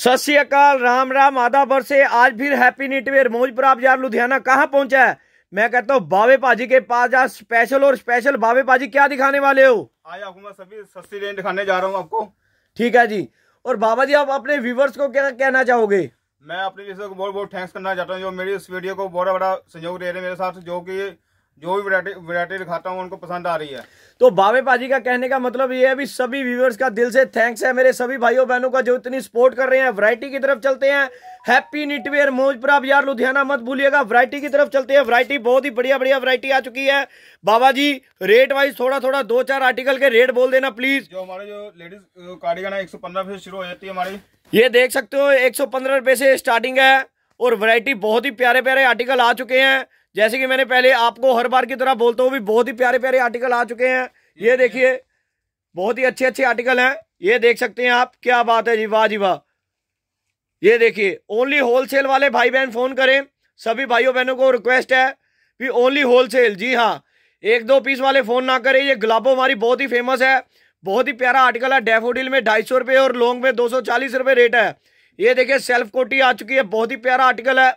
सत श्रीकाल राम राम आदाबर से आज फिर हैप्पी नीटवेयर मोजपुर आप जा लुधियाना कहाँ पहुंचा है मैं कहता हूँ बावे पाजी के पास जा स्पेशल और स्पेशल बावे पाजी क्या दिखाने वाले हो आया हूँ मैं सभी सस्ती रेंज दिखाने जा रहा हूँ आपको ठीक है जी और बाबा जी आप अपने व्यूवर्स को क्या कहना चाहोगे मैं अपने को बहुत बहुत थैंक्स करना चाहता हूँ जो मेरी इस वीडियो को बहुत बड़ा सहयोग दे रहे हैं मेरे साथ जो की जो भी वैरायटी वैरायटी दिखाता हूँ उनको पसंद आ रही है तो बाबे पाजी का कहने का मतलब ये है भी सभी व्यूवर्स का दिल से थैंक्स है मेरे सभी भाइयों बहनों का जो इतनी सपोर्ट कर रहे हैं वैरायटी की तरफ चलते हैं हैप्पी निटवेयर मोजपुरा यार लुधियाना मत भूलिएगा वैरायटी की तरफ चलते हैं वैरायटी बहुत ही बढ़िया बढ़िया वैरायटी आ चुकी है बाबा जी रेट वाइज थोड़ा थोड़ा दो चार आर्टिकल के रेट बोल देना प्लीज जो हमारे जो लेडीज कार्डिगन है एक सौ पंद्रह से शुरू हो जाती है हमारी ये देख सकते हो एक सौ पंद्रह रुपए से स्टार्टिंग है और वैरायटी बहुत ही प्यारे प्यारे आर्टिकल आ चुके हैं जैसे कि मैंने पहले आपको हर बार की तरह बोलता हूँ भी बहुत ही प्यारे प्यारे आर्टिकल आ चुके हैं ये देखिए बहुत ही अच्छे अच्छे आर्टिकल हैं ये देख सकते हैं आप क्या बात है जी वाह जी वाह ये देखिए ओनली होलसेल वाले भाई बहन फोन करें सभी भाइयों बहनों को रिक्वेस्ट है भी ओनली होलसेल जी हाँ एक दो पीस वाले फोन ना करें ये गुलाबो हमारी बहुत ही फेमस है बहुत ही प्यारा आर्टिकल है डेफोडिल में ढाई सौ रुपये और लॉन्ग में दो सौ चालीस रुपये रेट है ये देखिए सेल्फ कोटी आ चुकी है बहुत ही प्यारा आर्टिकल है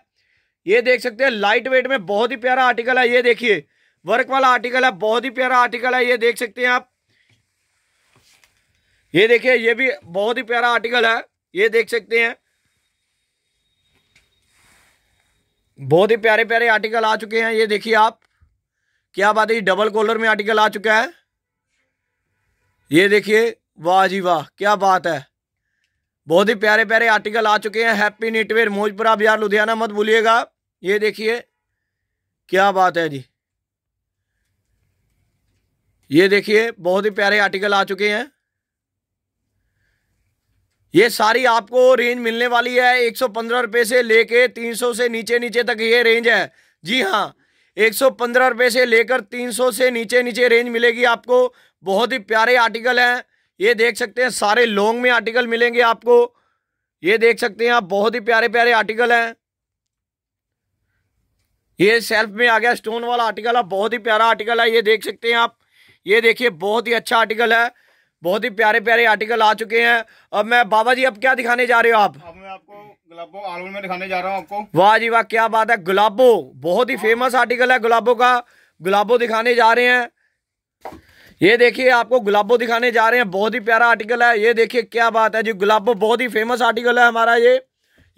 ये देख सकते हैं लाइट वेट में बहुत ही प्यारा आर्टिकल है ये देखिए वर्क वाला आर्टिकल है बहुत ही प्यारा आर्टिकल है ये देख सकते हैं आप ये देखिए ये भी बहुत ही प्यारा आर्टिकल है ये देख सकते हैं बहुत ही प्यारे प्यारे आर्टिकल आ चुके हैं ये देखिए आप क्या बात है डबल कॉलर में आर्टिकल आ चुका है ये देखिए वाह जी वाह क्या बात है बहुत ही प्यारे प्यारे आर्टिकल आ चुके हैं हैप्पी नेटवेयर मोजपुरा बिहार लुधियाना मत भूलिएगा ये देखिए क्या बात है जी ये देखिए बहुत ही प्यारे आर्टिकल आ चुके हैं ये सारी आपको रेंज मिलने वाली है एक सौ पंद्रह रुपए से लेके तीन सौ से नीचे नीचे तक ये रेंज है जी हाँ एक सौ पंद्रह रुपए से लेकर तीन सौ से नीचे नीचे रेंज मिलेगी आपको बहुत ही प्यारे आर्टिकल हैं ये देख सकते हैं सारे लॉन्ग में आर्टिकल मिलेंगे आपको ये देख सकते हैं आप बहुत ही प्यारे प्यारे आर्टिकल हैं ये सेल्फ में आ गया स्टोन वाला आर्टिकल है बहुत ही प्यारा आर्टिकल है ये देख सकते हैं आप ये देखिए बहुत ही अच्छा आर्टिकल है बहुत ही प्यारे प्यारे आर्टिकल आ चुके हैं अब मैं बाबा जी अब क्या दिखाने जा रहे हो आप अब मैं आपको गुलाबो आलमंड में दिखाने जा रहा हूँ आपको वाह जी वाह क्या बात है गुलाबो बहुत ही फेमस हाँ। आर्टिकल है गुलाबो का गुलाबो दिखाने जा रहे हैं ये देखिए आपको गुलाबो दिखाने जा रहे हैं बहुत ही प्यारा आर्टिकल है ये देखिए क्या बात है जी गुलाबो बहुत ही फेमस आर्टिकल है हमारा ये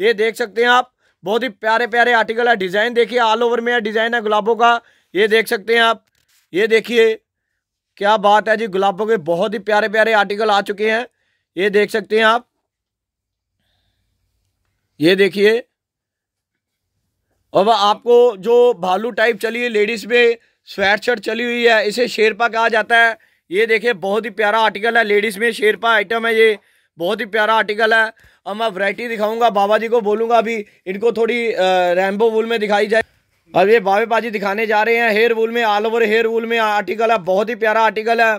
ये देख सकते हैं आप बहुत ही प्यारे प्यारे आर्टिकल है डिज़ाइन देखिए ऑल ओवर में डिज़ाइन है गुलाबों का ये देख सकते हैं आप ये देखिए क्या बात है जी गुलाबों के बहुत ही प्यारे प्यारे आर्टिकल आ चुके हैं ये देख सकते हैं आप ये देखिए अब आपको जो भालू टाइप चलिए लेडीज़ में स्वेट शर्ट चली हुई है इसे शेरपा कहा जाता है ये देखिए बहुत ही प्यारा आर्टिकल है लेडीज़ में शेरपा आइटम है ये बहुत ही प्यारा आर्टिकल है अब मैं वैरायटी दिखाऊंगा बाबा जी को बोलूंगा अभी इनको थोड़ी रैम्बो वूल में दिखाई जाए अब ये बाबे बाजी दिखाने जा रहे हैं हेयर वूल में ऑल ओवर हेयर वूल में आर्टिकल है बहुत ही प्यारा आर्टिकल है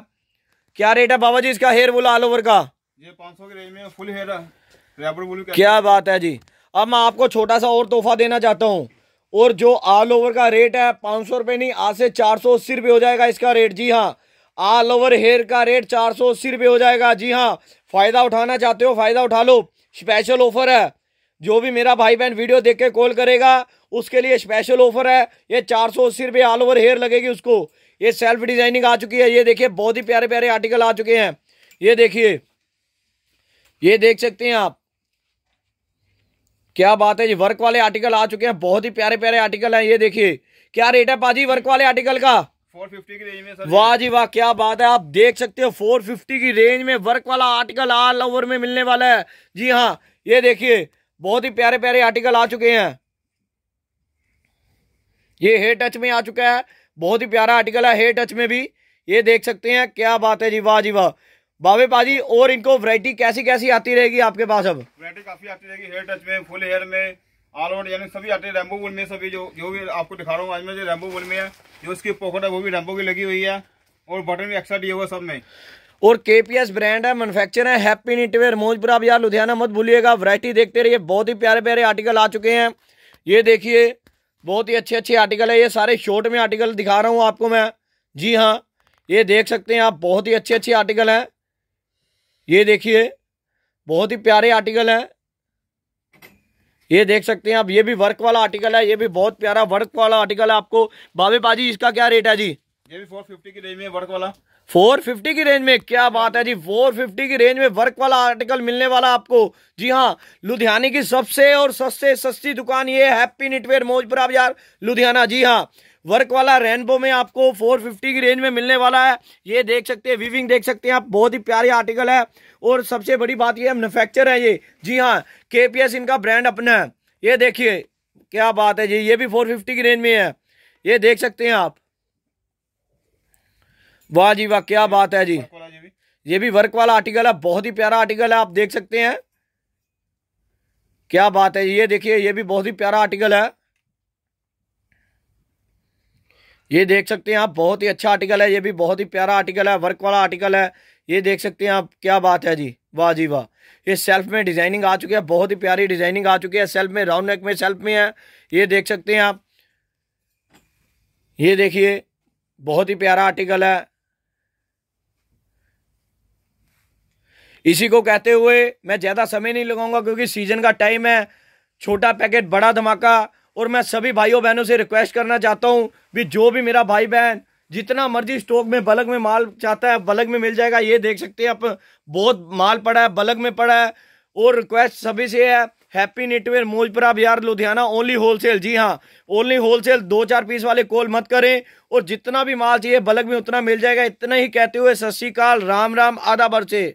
क्या रेट है बाबा जी इसका हेयर वूल ऑल ओवर का ये सौ के रेंज में फुल हेयर है क्या बात है जी अब मैं आपको छोटा सा और तोहफा देना चाहता हूँ और जो ऑल ओवर का रेट है पाँच सौ रुपये नहीं आज से चार सौ अस्सी रुपये हो जाएगा इसका रेट जी हाँ ऑल ओवर हेयर का रेट चार सौ अस्सी रुपये हो जाएगा जी हाँ फ़ायदा उठाना चाहते हो फ़ायदा उठा लो स्पेशल ऑफर है जो भी मेरा भाई बहन वीडियो देख के कॉल करेगा उसके लिए स्पेशल ऑफर है ये चार सौ अस्सी रुपये ऑल ओवर हेयर लगेगी उसको ये सेल्फ डिजाइनिंग आ चुकी है ये देखिए बहुत ही प्यारे प्यारे आर्टिकल आ चुके हैं ये देखिए ये देख सकते हैं आप क्या बात है जी वर्क वाले आर्टिकल आ चुके हैं बहुत ही प्यारे प्यारे आर्टिकल हैं ये देखिए क्या रेट है पाजी वर्क वाले आर्टिकल का 450 की रेंज में वाह जी वाह क्या बात है आप देख सकते हो 450 की रेंज में वर्क वाला आर्टिकल ऑल ओवर में मिलने वाला है जी हाँ ये देखिए बहुत ही प्यारे प्यारे आर्टिकल आ चुके हैं ये हे टच में आ चुका है बहुत ही प्यारा आर्टिकल है हे टच में भी ये देख सकते हैं क्या बात है जी वाह जी वाह बाबे पाजी और इनको वरायटी कैसी कैसी आती रहेगी आपके पास अब वरायटी काफी आती रहेगी हेयर टच में फुल हेयर में ऑल ओवर यानी सभी आते हैं रेम्बो वुल में सभी जो जो भी आपको दिखा रहा हूँ आज में जो रेम्बो वुल में है जो उसकी पॉकेट है वो भी रेम्बो की लगी हुई है और बटन भी एक्स्ट्रा दिए हुआ सब में और के पी एस ब्रांड है मैनुफेक्चर है हैप्पी नीटवेयर आप यार लुधियाना मत भूलिएगा वरायटी देखते रहिए बहुत ही प्यारे प्यारे आर्टिकल आ चुके हैं ये देखिए बहुत ही अच्छे अच्छे आर्टिकल है ये सारे शॉर्ट में आर्टिकल दिखा रहा हूँ आपको मैं जी हाँ ये देख सकते हैं आप बहुत ही अच्छे अच्छे आर्टिकल हैं ये देखिए बहुत ही प्यारे आर्टिकल हैं ये देख सकते हैं आप ये भी वर्क वाला आर्टिकल है ये भी बहुत प्यारा वर्क वाला आर्टिकल है आपको बाबे बाजी इसका क्या रेट है जी ये भी फोर फिफ्टी की रेंज में वर्क वाला फोर फिफ्टी की रेंज में क्या बात है जी फोर फिफ्टी की रेंज में वर्क वाला आर्टिकल मिलने वाला आपको जी हाँ लुधियाने की सबसे और सस्ते सस्ती दुकान ये हैप्पी मोजपुर मोजपुरा यार लुधियाना जी हाँ वर्क वाला रेनबो में आपको 450 की रेंज में मिलने वाला है ये देख सकते हैं वीविंग देख सकते हैं आप बहुत ही प्यारी आर्टिकल है और सबसे बड़ी बात ये मैनुफैक्चर है ये जी हाँ के इनका ब्रांड अपना है ये देखिए क्या बात है जी ये भी 450 की रेंज में है ये देख सकते हैं आप वाह जी वाह क्या बात है जी ये भी वर्क वाला आर्टिकल है बहुत ही प्यारा आर्टिकल है आप देख सकते हैं क्या बात है ये देखिए ये भी बहुत ही प्यारा आर्टिकल है ये देख सकते हैं आप बहुत ही अच्छा आर्टिकल है ये भी बहुत ही प्यारा आर्टिकल है वर्क वाला आर्टिकल है ये देख सकते हैं आप क्या बात है जी वाह जी वाह ये सेल्फ में डिजाइनिंग आ चुकी है बहुत ही प्यारी डिजाइनिंग आ चुकी है सेल्फ में राउंड नेक में सेल्फ में है ये देख सकते हैं आप ये देखिए बहुत ही प्यारा आर्टिकल है इसी को कहते हुए मैं ज़्यादा समय नहीं लगाऊंगा क्योंकि सीजन का टाइम है छोटा पैकेट बड़ा धमाका और मैं सभी भाइयों बहनों से रिक्वेस्ट करना चाहता हूँ भी जो भी मेरा भाई बहन जितना मर्जी स्टॉक में बलग में माल चाहता है बलग में मिल जाएगा ये देख सकते हैं आप बहुत माल पड़ा है बलग में पड़ा है और रिक्वेस्ट सभी से है Happy Knitwear Mojpura Bihar Ludhiana only wholesale जी हाँ ओनली होलसेल दो चार पीस वाले कॉल मत करें और जितना भी माल चाहिए बलग में उतना मिल जाएगा इतना ही कहते हुए सत श्रीकाल राम राम आधा भर से